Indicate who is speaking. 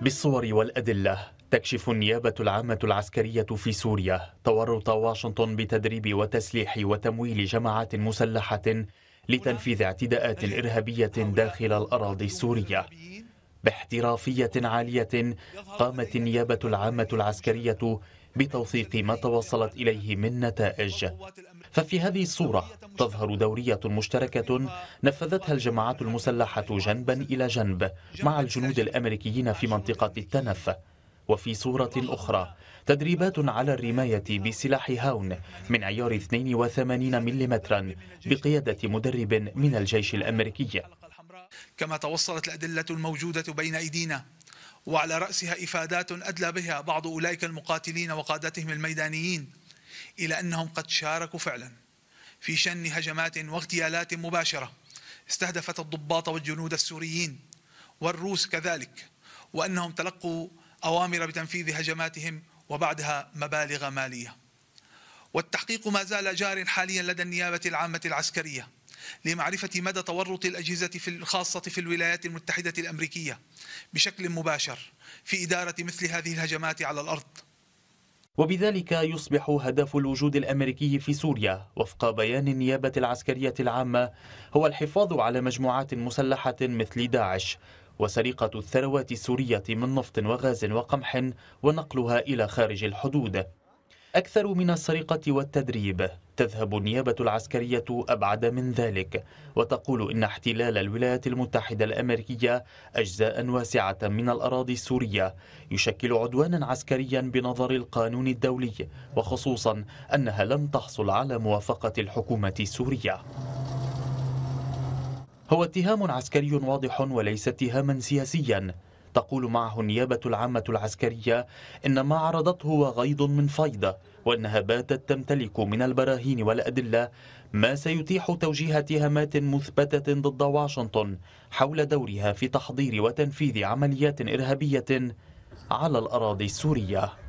Speaker 1: بالصور والأدلة تكشف النيابة العامة العسكرية في سوريا تورط واشنطن بتدريب وتسليح وتمويل جماعات مسلحة لتنفيذ اعتداءات إرهابية داخل الأراضي السورية باحترافية عالية قامت النيابة العامة العسكرية بتوثيق ما توصلت إليه من نتائج ففي هذه الصورة تظهر دورية مشتركة نفذتها الجماعات المسلحة جنبا إلى جنب مع الجنود الأمريكيين في منطقة التنف وفي صورة أخرى تدريبات على الرماية بسلاح هاون من عيار 82 ملم بقيادة مدرب من الجيش الأمريكي
Speaker 2: كما توصلت الأدلة الموجودة بين أيدينا وعلى رأسها إفادات أدلى بها بعض أولئك المقاتلين وقادتهم الميدانيين إلى أنهم قد شاركوا فعلا في شن هجمات واغتيالات مباشرة استهدفت الضباط والجنود السوريين والروس كذلك وأنهم تلقوا أوامر بتنفيذ هجماتهم وبعدها مبالغ مالية والتحقيق ما زال جار حاليا لدى النيابة العامة العسكرية لمعرفة مدى تورط الأجهزة في الخاصة في الولايات المتحدة الأمريكية بشكل مباشر في إدارة مثل هذه الهجمات على الأرض وبذلك
Speaker 1: يصبح هدف الوجود الأمريكي في سوريا وفق بيان النيابة العسكرية العامة هو الحفاظ على مجموعات مسلحة مثل داعش وسرقة الثروات السورية من نفط وغاز وقمح ونقلها إلى خارج الحدود أكثر من السرقة والتدريب تذهب النيابة العسكرية أبعد من ذلك وتقول إن احتلال الولايات المتحدة الأمريكية أجزاء واسعة من الأراضي السورية يشكل عدوانا عسكريا بنظر القانون الدولي وخصوصا أنها لم تحصل على موافقة الحكومة السورية هو اتهام عسكري واضح وليس اتهاما سياسيا تقول معه النيابة العامة العسكرية إن ما عرضته هو غيض من فيضة وأنها باتت تمتلك من البراهين والأدلة ما سيتيح توجيه اتهامات مثبتة ضد واشنطن حول دورها في تحضير وتنفيذ عمليات إرهابية على الأراضي السورية